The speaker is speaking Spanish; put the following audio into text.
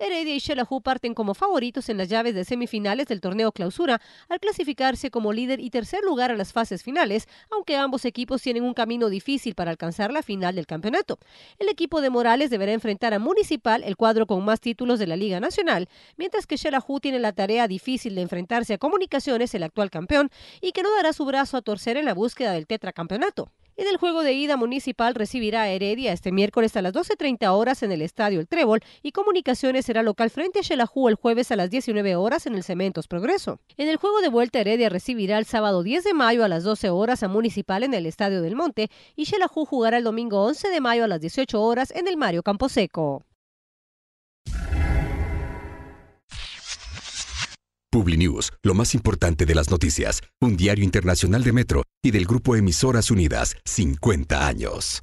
Heredia y Xelajú parten como favoritos en las llaves de semifinales del torneo clausura al clasificarse como líder y tercer lugar a las fases finales, aunque ambos equipos tienen un camino difícil para alcanzar la final del campeonato. El equipo de Morales deberá enfrentar a Municipal, el cuadro con más títulos de la Liga Nacional, mientras que Xelajú tiene la tarea difícil de enfrentarse a Comunicaciones, el actual campeón, y que no dará su brazo a torcer en la búsqueda del tetracampeonato. En el juego de ida municipal recibirá a Heredia este miércoles a las 12.30 horas en el Estadio El Trébol y Comunicaciones será local frente a Xelajú el jueves a las 19 horas en el Cementos Progreso. En el juego de vuelta Heredia recibirá el sábado 10 de mayo a las 12 horas a Municipal en el Estadio del Monte y Xelajú jugará el domingo 11 de mayo a las 18 horas en el Mario Camposeco. Publinews, lo más importante de las noticias, un diario internacional de Metro y del Grupo Emisoras Unidas 50 años.